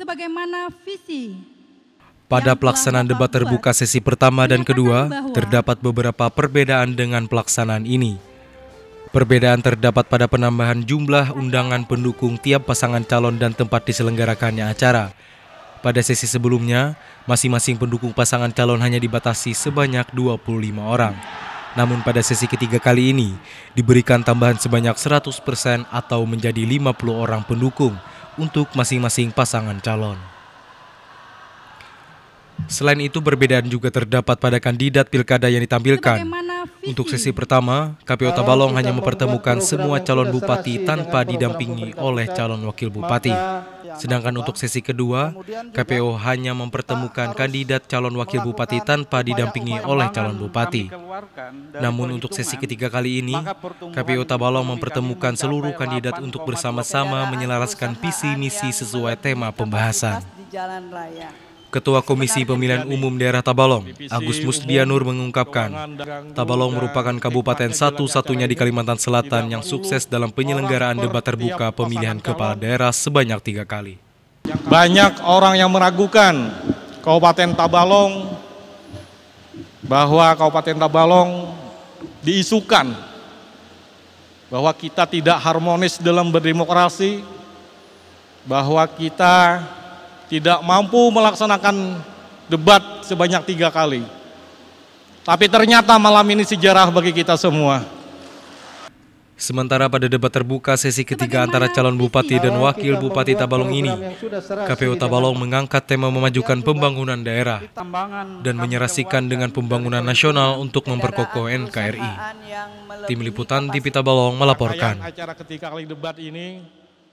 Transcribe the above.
sebagaimana visi pada pelaksanaan debat terbuka sesi pertama dan kedua, terdapat beberapa perbedaan dengan pelaksanaan ini. Perbedaan terdapat pada penambahan jumlah undangan pendukung tiap pasangan calon dan tempat diselenggarakannya acara. Pada sesi sebelumnya, masing-masing pendukung pasangan calon hanya dibatasi sebanyak 25 orang. Namun pada sesi ketiga kali ini, diberikan tambahan sebanyak 100% atau menjadi 50 orang pendukung – untuk masing-masing pasangan calon. Selain itu, perbedaan juga terdapat pada kandidat pilkada yang ditampilkan. Untuk sesi pertama, KPU Tabalong hanya mempertemukan semua calon bupati tanpa didampingi oleh calon wakil bupati. Sedangkan untuk sesi kedua, KPU hanya mempertemukan kandidat calon wakil bupati tanpa didampingi oleh calon bupati. Namun untuk sesi ketiga kali ini, KPU Tabalong mempertemukan seluruh kandidat untuk bersama-sama menyelaraskan visi misi sesuai tema pembahasan. Ketua Komisi Pemilihan Umum Daerah Tabalong, Agus Musdianur mengungkapkan, Tabalong merupakan kabupaten satu-satunya di Kalimantan Selatan yang sukses dalam penyelenggaraan debat terbuka pemilihan kepala daerah sebanyak tiga kali. Banyak orang yang meragukan Kabupaten Tabalong bahwa Kabupaten Tabalong diisukan bahwa kita tidak harmonis dalam berdemokrasi, bahwa kita tidak mampu melaksanakan debat sebanyak tiga kali. Tapi ternyata malam ini sejarah bagi kita semua. Sementara pada debat terbuka sesi ketiga antara calon bupati dan wakil bupati Tabalong ini, KPU Tabalong mengangkat tema memajukan pembangunan daerah dan menyerasikan dengan pembangunan nasional untuk memperkokoh NKRI. Tim Liputan TV Tabalong melaporkan. Acara ketiga kali debat ini